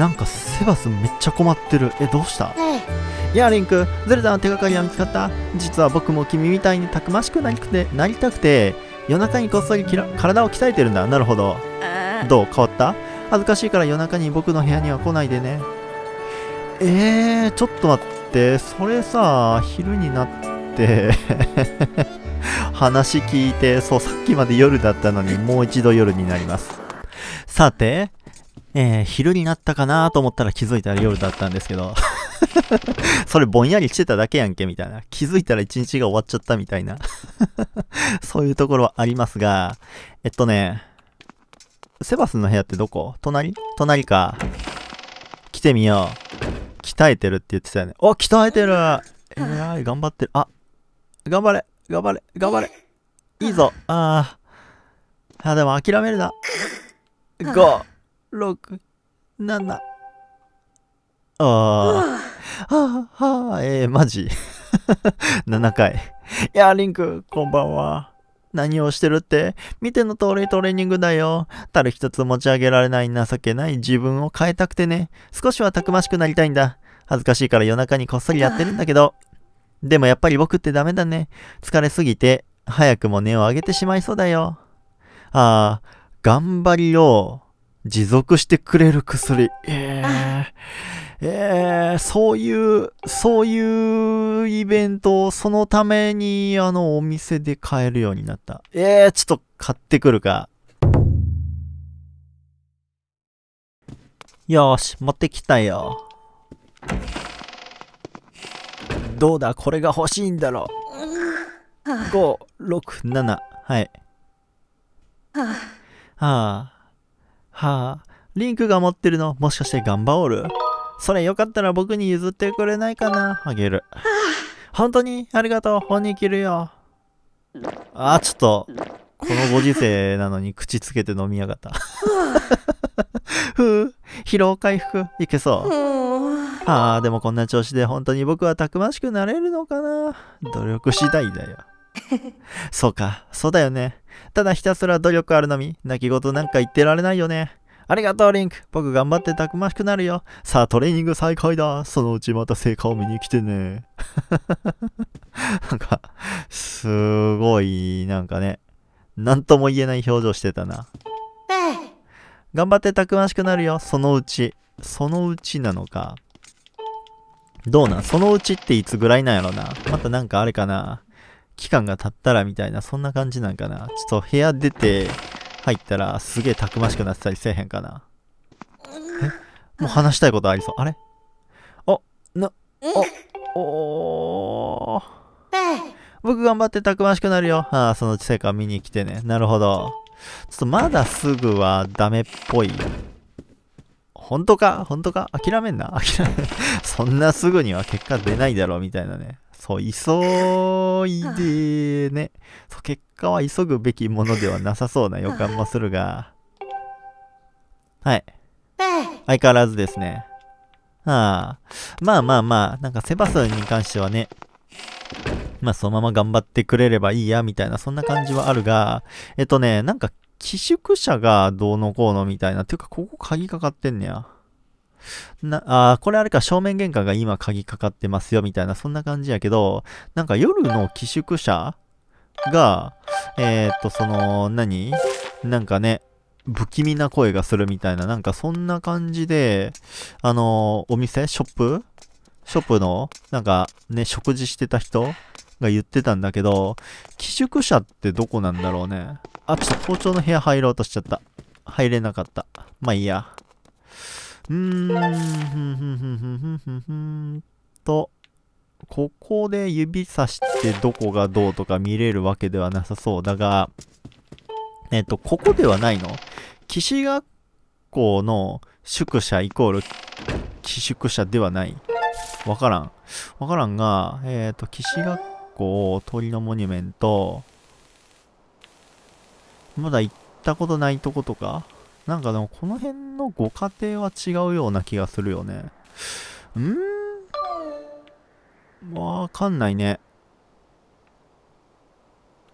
なんかセバスめっちゃ困ってるえどうしたねえヤリンクゼルダの手がかりは見つかった実は僕も君みたいにたくましくなりくてなりたくて夜中にこっそり体を鍛えてるんだなるほどどう変わった恥ずかしいから夜中に僕の部屋には来ないでねえー、ちょっと待ってそれさ昼になって 話聞いてそうさっきまで夜だったのにもう一度夜になりますさてえー、昼になったかなと思ったら気づいたら夜だったんですけど それぼんやりしてただけやんけ、みたいな。気づいたら一日が終わっちゃったみたいな そういうところはありますが、えっとね、セバスの部屋ってどこ隣隣か。来てみよう。鍛えてるって言ってたよね。お、鍛えてるえ i 頑張ってる。あ、頑張れ、頑張れ、頑張れ。いいぞ。ああ。あ、でも諦めるな。go。六、七。ああ、はあ、はあ、えー、マジ。7 回。いやー、リンク、こんばんは。何をしてるって見ての通りトレーニングだよ。たる一つ持ち上げられない情けない自分を変えたくてね。少しはたくましくなりたいんだ。恥ずかしいから夜中にこっそりやってるんだけど。でもやっぱり僕ってダメだね。疲れすぎて、早くも根を上げてしまいそうだよ。ああ、頑張りよう。持続してくれる薬。えー、えー、そういう、そういうイベントをそのために、あの、お店で買えるようになった。えー、ちょっと買ってくるか。よし、持ってきたよ。どうだこれが欲しいんだろう。5、6、7。はい。はあ。はあはあ、リンクが持ってるの、もしかして頑張おるそれよかったら僕に譲ってくれないかなあげる。本当にありがとう。本人切るよ。あちょっと、このご時世なのに口つけて飲みやがった。ふぅ、疲労回復、いけそう。はあ、でもこんな調子で本当に僕はたくましくなれるのかな努力次第だよ。そうか、そうだよね。ただひたすら努力あるのみ、泣き言なんか言ってられないよね。ありがとう、リンク。僕頑張ってたくましくなるよ。さあ、トレーニング再開だ。そのうちまた成果を見に来てね。なんか、すごい、なんかね、なんとも言えない表情してたな。頑張ってたくましくなるよ。そのうち。そのうちなのか。どうなんそのうちっていつぐらいなんやろな。またなんかあれかな。期間が経ったらみたいな、そんな感じなんかな。ちょっと部屋出て、入ったらすげえたくましくなってたりせえへんかな。えもう話したいことありそう。あれあ、な、あ、おー。僕頑張ってたくましくなるよ。ああ、その成果見に来てね。なるほど。ちょっとまだすぐはダメっぽい。本当か本当か諦めんな諦めん。そんなすぐには結果出ないだろうみたいなね。そう、急いでね。そう結果は急ぐべきものではなさそうな予感もするが。はい。相変わらずですね。はあ。まあまあまあ、なんかセバスに関してはね、まあそのまま頑張ってくれればいいや、みたいな、そんな感じはあるが、えっとね、なんか寄宿舎がどうのこうのみたいな、ていうかここ鍵かかってんねや。な、あこれあれか、正面玄関が今鍵かかってますよ、みたいな、そんな感じやけど、なんか夜の寄宿舎が、えー、っと、その、何なんかね、不気味な声がするみたいな、なんかそんな感じで、あのー、お店ショップショップの、なんかね、食事してた人が言ってたんだけど、寄宿舎ってどこなんだろうね。あ、ちょっと包丁の部屋入ろうとしちゃった。入れなかった。まあいいや。うーん、ふんふんふんふんふんふんと、ここで指さしてどこがどうとか見れるわけではなさそうだが、えっと、ここではないの岸学校の宿舎イコール寄宿舎ではない。わからん。わからんが、えっ、ー、と、岸学校、鳥のモニュメント、まだ行ったことないとことかなんかでもこの辺のご家庭は違うような気がするよね。んわかんないね。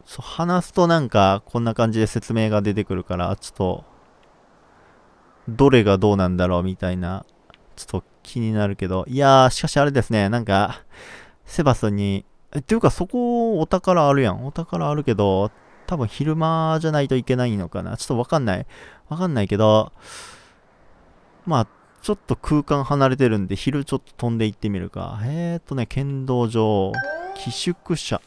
そう、話すとなんかこんな感じで説明が出てくるから、ちょっと、どれがどうなんだろうみたいな、ちょっと気になるけど。いやー、しかしあれですね、なんか、セバスに、え、っていうかそこお宝あるやん。お宝あるけど、多分昼間じゃないといけないのかな。ちょっとわかんない。わかんないけど、まあ、ちょっと空間離れてるんで、昼ちょっと飛んでいってみるか。えーっとね、剣道場、寄宿舎。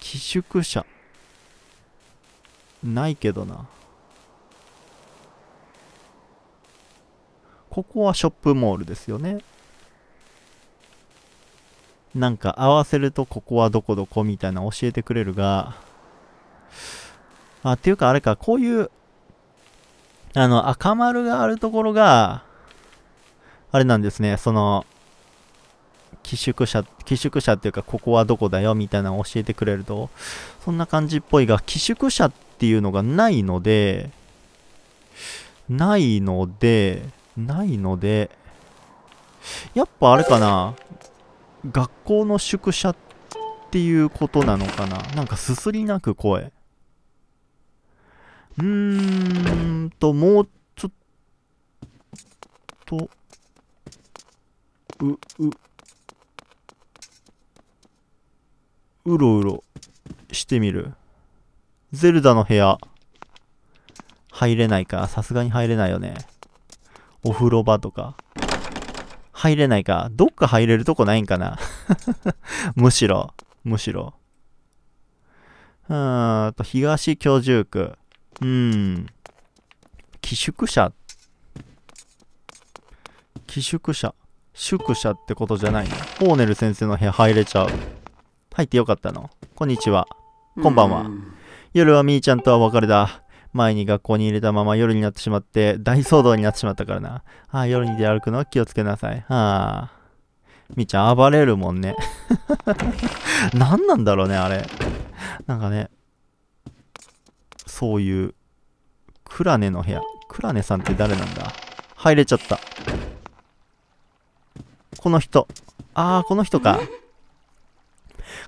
寄宿舎。ないけどな。ここはショップモールですよね。なんか合わせるとここはどこどこみたいな教えてくれるが、あ、っていうかあれか、こういう、あの、赤丸があるところが、あれなんですね、その、寄宿舎、寄宿舎っていうか、ここはどこだよみたいなのを教えてくれると、そんな感じっぽいが、寄宿舎っていうのがないので、ないので、ないので、やっぱあれかな、学校の宿舎っていうことなのかな。なんかすすり泣く声。うーんと、もうちょっと、う、う、うろうろしてみる。ゼルダの部屋、入れないか。さすがに入れないよね。お風呂場とか。入れないか。どっか入れるとこないんかな。むしろ、むしろ。うーんと、東居住区。うん。寄宿舎。寄宿舎。宿舎ってことじゃない。ホーネル先生の部屋入れちゃう。入ってよかったの。こんにちは。こんばんは。夜はみーちゃんとはお別れだ。前に学校に入れたまま夜になってしまって大騒動になってしまったからな。ああ、夜に出歩くのは気をつけなさい。はあ。みーちゃん暴れるもんね。何なんだろうね、あれ。なんかね、そういう、クラネの部屋。クラネさんって誰なんだ入れちゃった。この人。ああ、この人か。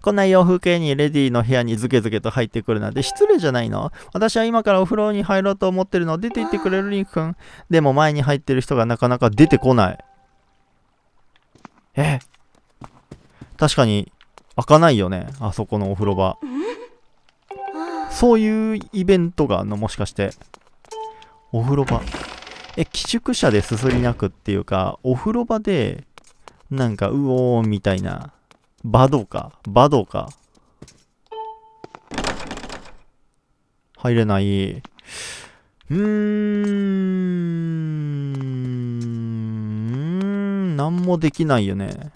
こんな洋風系にレディの部屋にズケズケと入ってくるなんて失礼じゃないの私は今からお風呂に入ろうと思ってるの。出て行ってくれるリンク君。でも前に入ってる人がなかなか出てこない。え確かに、開かないよね。あそこのお風呂場。そういうイベントがあるのもしかして。お風呂場。え、寄宿舎ですすり泣くっていうか、お風呂場で、なんか、うおーみたいな。バドか。バドか。入れない。うーん。なんもできないよね。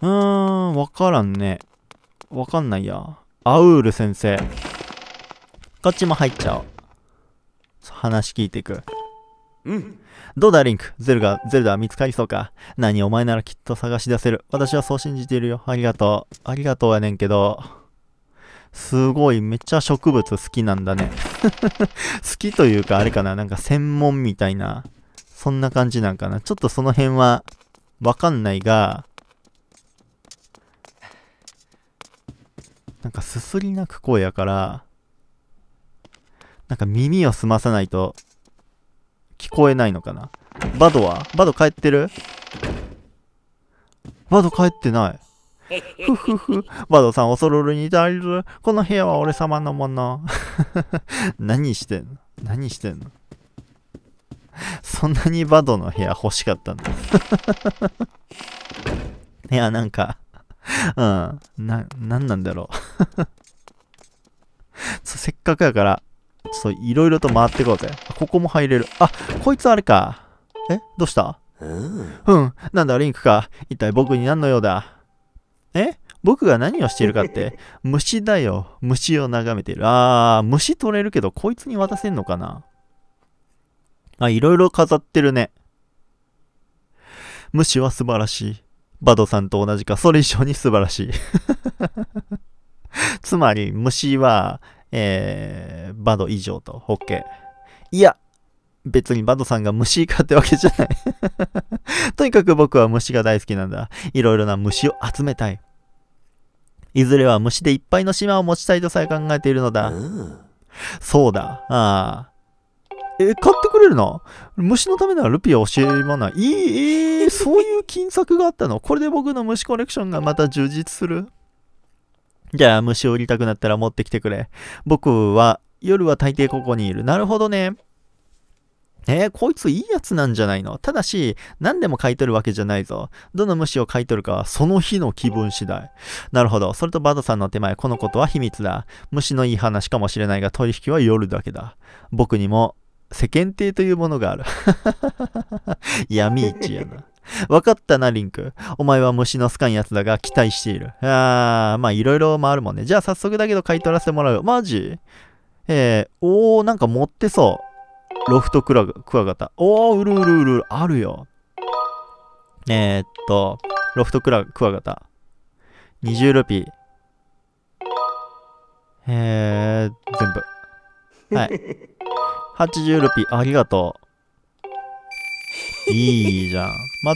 うーん、わからんね。わかんないや。アウール先生。こっちも入っちゃおう。話聞いていく。うん。どうだ、リンク。ゼルが、ゼルダは見つかりそうか。何、お前ならきっと探し出せる。私はそう信じているよ。ありがとう。ありがとうやねんけど。すごい、めっちゃ植物好きなんだね。好きというか、あれかな、なんか専門みたいな、そんな感じなんかな。ちょっとその辺は、わかんないが、なんかすすり泣く声やから、なんか耳を澄まさないと、聞こえないのかな。バドはバド帰ってるバド帰ってない。ふふふ、バドさん恐るるに大る。この部屋は俺様のもの。何してんの何してんのそんなにバドの部屋欲しかったんだ。いや、なんかうん。な、なんなんだろう せっかくやから、ちょっといろいろと回っていこうぜ。ここも入れる。あ、こいつあれか。えどうしたうん。なんだ、リンクか。一体僕に何の用だえ僕が何をしているかって、虫だよ。虫を眺めている。あー、虫取れるけど、こいつに渡せんのかなあ、いろいろ飾ってるね。虫は素晴らしい。バドさんと同じか、それ以上に素晴らしい つまり、虫は、えー、バド以上と、OK。いや、別にバドさんが虫かってわけじゃない とにかく僕は虫が大好きなんだ。いろいろな虫を集めたい。いずれは虫でいっぱいの島を持ちたいとさえ考えているのだ。そうだ。ああ。え、買ってくれるな。虫のためならルピア教えまない。いい、えー、そういう金策があったの。これで僕の虫コレクションがまた充実する。じゃあ、虫を売りたくなったら持ってきてくれ。僕は、夜は大抵ここにいる。なるほどね。えー、こいついいやつなんじゃないのただし、何でも買い取るわけじゃないぞ。どの虫を買い取るかはその日の気分次第。なるほど。それとバドさんの手前、このことは秘密だ。虫のいい話かもしれないが、取引は夜だけだ。僕にも世間体というものがある 闇市やな。分かったな、リンク。お前は虫の好かんやつだが期待している。あー、まあいろいろもあるもんね。じゃあ早速だけど買い取らせてもらうよ。マジえー、おー、なんか持ってそう。ロフトクラクワガタ。おー、うるうるうる、あるよ。えー、っと、ロフトクラクワガタ。20ルピー。えー、全部。はい。80ルピー、ありがとう。いいじゃん。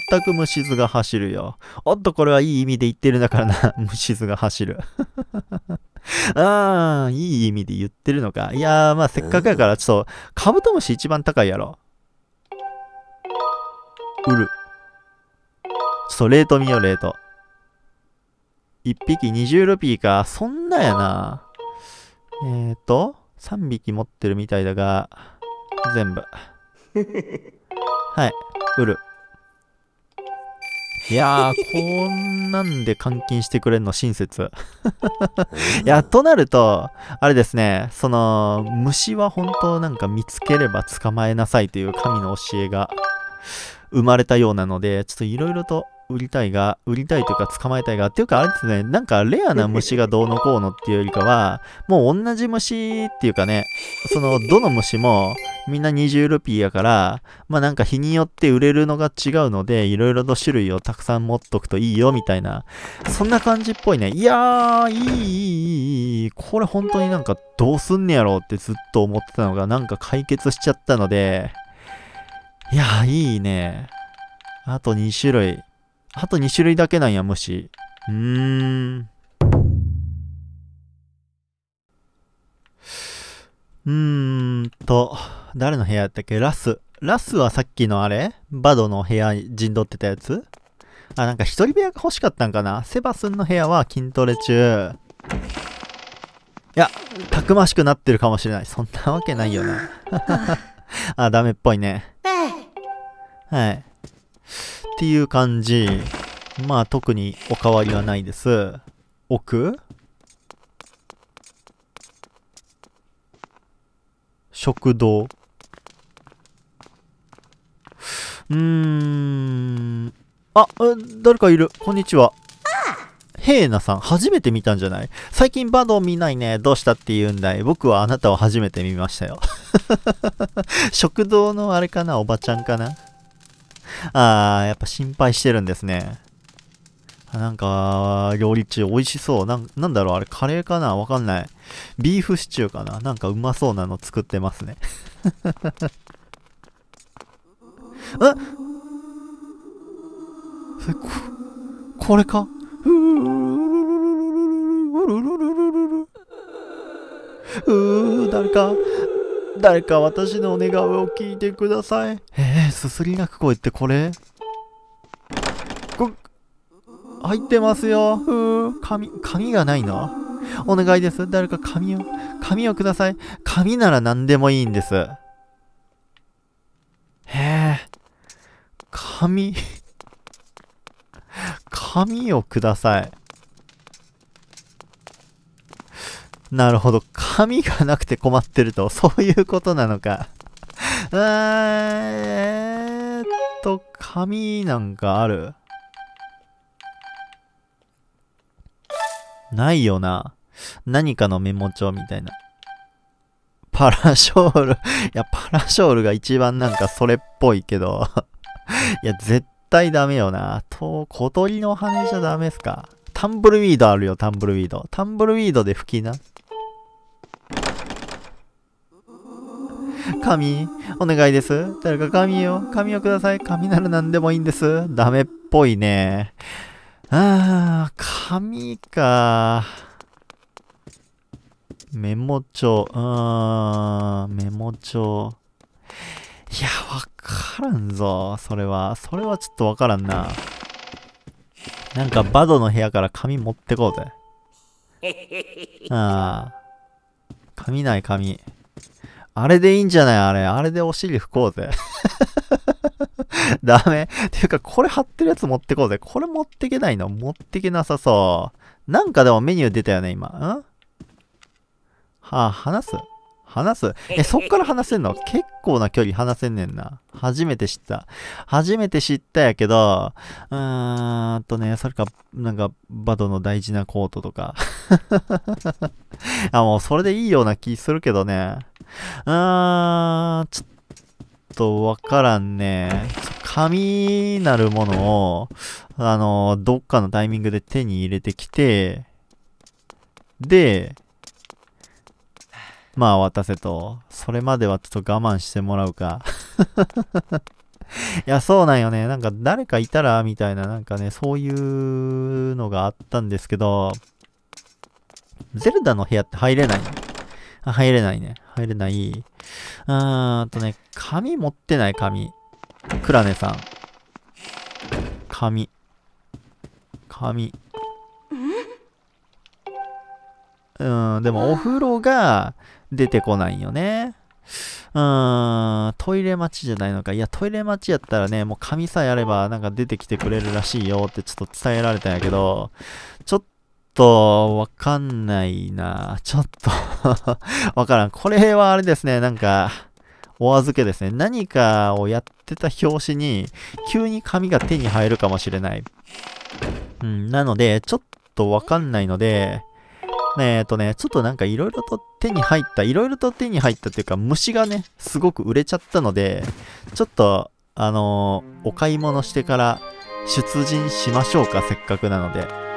全く虫図が走るよ。おっと、これはいい意味で言ってるんだからな。虫 図が走る。ああ、いい意味で言ってるのか。いやー、まあせっかくやから、ちょっと、カブトムシ一番高いやろ。売る。ちょっとレート見よう、レート。1匹20ルピーか。そんなやな。えっ、ー、と、3匹持ってるみたいだが、全部。はい、売る。いやー、こんなんで換金してくれるの親切。いや、となると、あれですね、その、虫は本当なんか見つければ捕まえなさいという神の教えが生まれたようなので、ちょっといろいろと売りたいが、売りたいというか捕まえたいが、っていうかあれですね、なんかレアな虫がどうのこうのっていうよりかは、もう同じ虫っていうかね、その、どの虫も、みんな20ルピーやから、まあなんか日によって売れるのが違うので、いろいろと種類をたくさん持っとくといいよ、みたいな。そんな感じっぽいね。いやー、いい、いい、いい、いこれ本当になんかどうすんねやろうってずっと思ってたのが、なんか解決しちゃったので、いやー、いいね。あと2種類。あと2種類だけなんや、し。うーん。うーんと。誰の部屋やったっけラス。ラスはさっきのあれバドの部屋に陣取ってたやつあ、なんか一人部屋が欲しかったんかなセバスンの部屋は筋トレ中。いや、たくましくなってるかもしれない。そんなわけないよな。あ、ダメっぽいね。はい。っていう感じ。まあ特にお変わりはないです。奥食堂。うーん。あ、誰かいる。こんにちは。ヘーナさん、初めて見たんじゃない最近バドを見ないね。どうしたって言うんだい僕はあなたを初めて見ましたよ。食堂のあれかなおばちゃんかなあー、やっぱ心配してるんですね。なんか、料理中美味しそう。なん、なんだろうあれ、カレーかなわかんない。ビーフシチューかななんかうまそうなの作ってますね。あここれかうー誰か誰か私のお願いを聞いてくださいえー、すすり泣く声ってこれこ入ってますようー紙紙がないなお願いです誰か紙を紙をください紙なら何でもいいんです紙紙をください。なるほど。紙がなくて困ってると、そういうことなのか。えーっと、紙なんかあるないよな。何かのメモ帳みたいな。パラショールいや、パラショールが一番なんかそれっぽいけどいや、絶対ダメよな。と、小鳥の羽じゃダメっすか。タンブルウィードあるよ、タンブルウィード。タンブルウィードで吹きな。神、お願いです。誰か神を、神をください。神なら何でもいいんです。ダメっぽいね。あー、神か。メモ帳、うーん、メモ帳。いや、わからんぞ、それは。それはちょっとわからんな。なんかバドの部屋から紙持ってこうぜ。ああ。紙ない紙。あれでいいんじゃないあれ。あれでお尻拭こうぜ。ダメ。ていうか、これ貼ってるやつ持ってこうぜ。これ持ってけないの持ってけなさそう。なんかでもメニュー出たよね、今。んはあ、話す話すえ、そっから話せんの結構な距離話せんねんな。初めて知った。初めて知ったやけど、うーんとね、それか、なんか、バドの大事なコートとか。あ、もうそれでいいような気するけどね。うーん、ちょっとわからんね。紙なるものを、あの、どっかのタイミングで手に入れてきて、で、まあ渡せと。それまではちょっと我慢してもらうか。いや、そうなんよね。なんか誰かいたらみたいな、なんかね、そういうのがあったんですけど、ゼルダの部屋って入れないあ入れないね。入れない。うーんとね、紙持ってない紙。クラネさん。紙。紙。うん、でもお風呂が、出てこないよね。うーん、トイレ待ちじゃないのか。いや、トイレ待ちやったらね、もう紙さえあればなんか出てきてくれるらしいよってちょっと伝えられたんやけど、ちょっとわかんないな。ちょっと わからん。これはあれですね、なんか、お預けですね。何かをやってた表紙に、急に紙が手に入るかもしれない。うん、なので、ちょっとわかんないので、えっ、とね、ちょっとなんかいろいろと手に入った、いろいろと手に入ったというか、虫がね、すごく売れちゃったので、ちょっと、あのー、お買い物してから出陣しましょうか、せっかくなので。